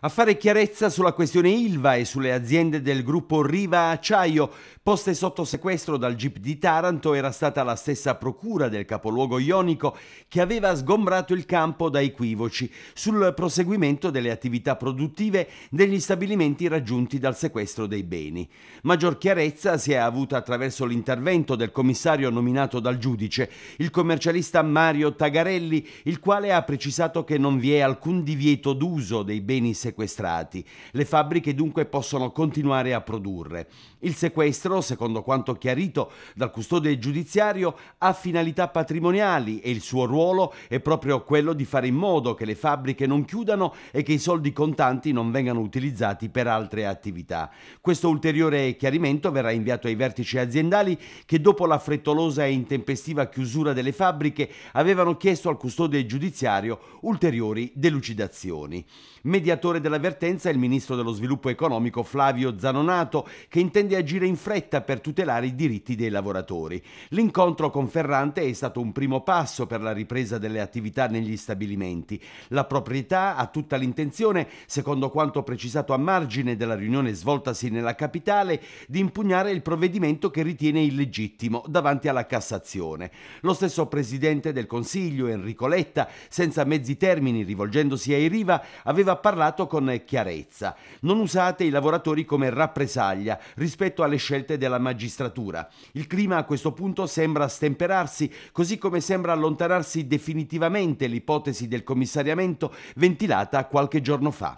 a fare chiarezza sulla questione Ilva e sulle aziende del gruppo Riva Acciaio. Poste sotto sequestro dal GIP di Taranto era stata la stessa procura del capoluogo ionico che aveva sgombrato il campo da equivoci sul proseguimento delle attività produttive degli stabilimenti raggiunti dal sequestro dei beni. Maggior chiarezza si è avuta attraverso l'intervento del commissario nominato dal giudice, il commercialista Mario Tagarelli, il quale ha precisato che non vi è alcun divieto d'uso dei beni sequestrati sequestrati. Le fabbriche dunque possono continuare a produrre. Il sequestro, secondo quanto chiarito dal custode giudiziario, ha finalità patrimoniali e il suo ruolo è proprio quello di fare in modo che le fabbriche non chiudano e che i soldi contanti non vengano utilizzati per altre attività. Questo ulteriore chiarimento verrà inviato ai vertici aziendali che dopo la frettolosa e intempestiva chiusura delle fabbriche avevano chiesto al custode giudiziario ulteriori delucidazioni. Mediatore l'autore dell'avvertenza è il ministro dello sviluppo economico Flavio Zanonato, che intende agire in fretta per tutelare i diritti dei lavoratori. L'incontro con Ferrante è stato un primo passo per la ripresa delle attività negli stabilimenti. La proprietà ha tutta l'intenzione, secondo quanto precisato a margine della riunione svoltasi nella capitale, di impugnare il provvedimento che ritiene illegittimo davanti alla Cassazione. Lo stesso presidente del Consiglio, Enrico Letta, senza mezzi termini rivolgendosi ai Riva, aveva parlato con chiarezza. Non usate i lavoratori come rappresaglia rispetto alle scelte della magistratura. Il clima a questo punto sembra stemperarsi, così come sembra allontanarsi definitivamente l'ipotesi del commissariamento ventilata qualche giorno fa.